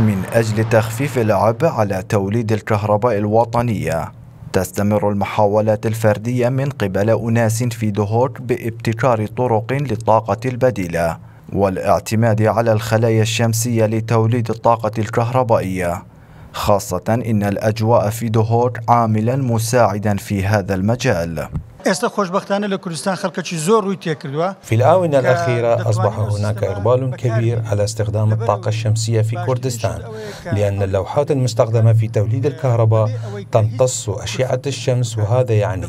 من أجل تخفيف العبء على توليد الكهرباء الوطنية تستمر المحاولات الفردية من قبل أناس في دهوك بابتكار طرق للطاقة البديلة والاعتماد على الخلايا الشمسية لتوليد الطاقة الكهربائية خاصة إن الأجواء في دهوك عاملا مساعدا في هذا المجال في الآونة الأخيرة أصبح هناك إقبال كبير على استخدام الطاقة الشمسية في كردستان لأن اللوحات المستخدمة في توليد الكهرباء تمتص أشعة الشمس وهذا يعني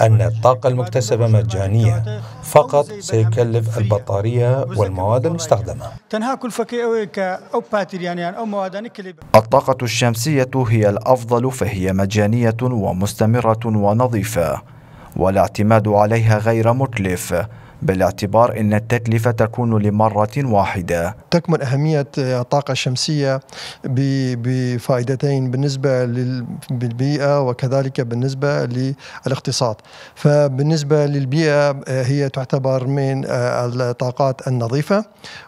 أن الطاقة المكتسبة مجانية فقط سيكلف البطارية والمواد المستخدمة الطاقة الشمسية هي الأفضل فهي مجانية ومستمرة ونظيفة والاعتماد عليها غير مكلف بالاعتبار أن التكلفة تكون لمرة واحدة تكمن أهمية الطاقة الشمسية بفائدتين بالنسبة للبيئة وكذلك بالنسبة للاقتصاد فبالنسبة للبيئة هي تعتبر من الطاقات النظيفة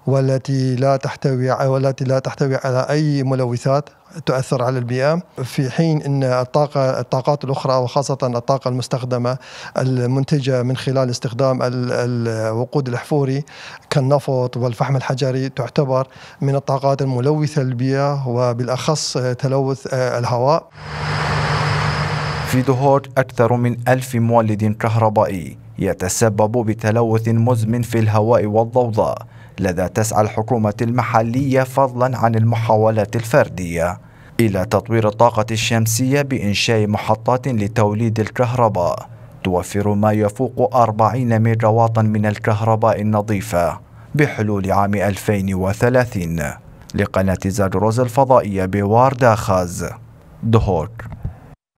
والتي لا تحتوي والتي لا تحتوي على أي ملوثات تؤثر على البيئة في حين أن الطاقة الطاقات الأخرى وخاصة الطاقة المستخدمة المنتجة من خلال استخدام الوقود الأحفوري كالنفط والفحم الحجري تعتبر من الطاقات الملوثة للبيئة وبالأخص تلوث الهواء في دهوج أكثر من ألف مولد كهربائي يتسبب بتلوث مزمن في الهواء والضوضاء لذا تسعى الحكومة المحلية فضلا عن المحاولات الفردية إلى تطوير الطاقة الشمسية بإنشاء محطات لتوليد الكهرباء توفر ما يفوق 40 ميجاواطا من الكهرباء النظيفة بحلول عام 2030 لقناة زاجروز الفضائية بوارداخاز دهوك